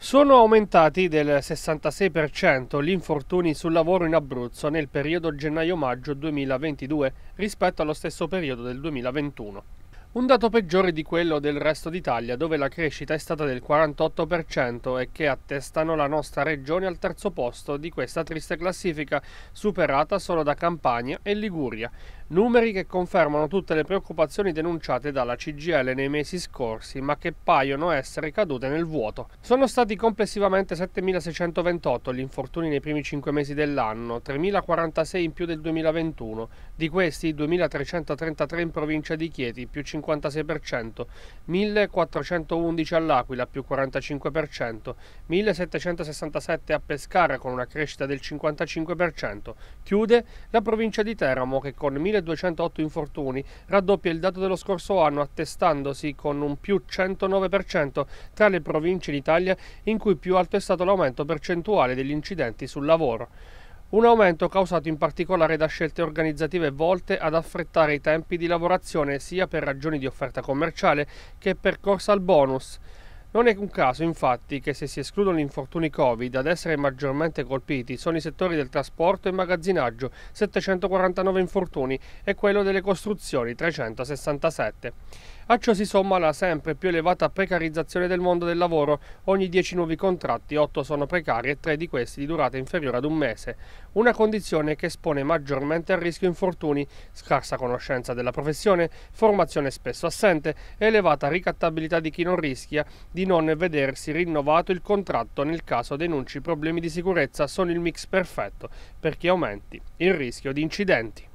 Sono aumentati del 66% gli infortuni sul lavoro in Abruzzo nel periodo gennaio-maggio 2022 rispetto allo stesso periodo del 2021. Un dato peggiore di quello del resto d'Italia dove la crescita è stata del 48% e che attestano la nostra regione al terzo posto di questa triste classifica superata solo da Campania e Liguria, numeri che confermano tutte le preoccupazioni denunciate dalla CGL nei mesi scorsi, ma che paiono essere cadute nel vuoto. Sono stati complessivamente 7.628 gli infortuni nei primi 5 mesi dell'anno, 3.046 in più del 2021, di questi 2.333 in provincia di Chieti, più 56%, 1.411 all'Aquila, più 45%, 1.767 a Pescara con una crescita del 55%, chiude la provincia di Teramo che con 1.000 1.208 infortuni, raddoppia il dato dello scorso anno attestandosi con un più 109% tra le province d'Italia in cui più alto è stato l'aumento percentuale degli incidenti sul lavoro. Un aumento causato in particolare da scelte organizzative volte ad affrettare i tempi di lavorazione sia per ragioni di offerta commerciale che per corsa al bonus. Non è un caso, infatti, che se si escludono gli infortuni Covid, ad essere maggiormente colpiti sono i settori del trasporto e magazzinaggio, 749 infortuni, e quello delle costruzioni, 367. A ciò si somma la sempre più elevata precarizzazione del mondo del lavoro. Ogni 10 nuovi contratti, 8 sono precari e 3 di questi di durata inferiore ad un mese. Una condizione che espone maggiormente al rischio infortuni, scarsa conoscenza della professione, formazione spesso assente, e elevata ricattabilità di chi non rischia, di non vedersi rinnovato il contratto nel caso denunci problemi di sicurezza sono il mix perfetto perché aumenti il rischio di incidenti.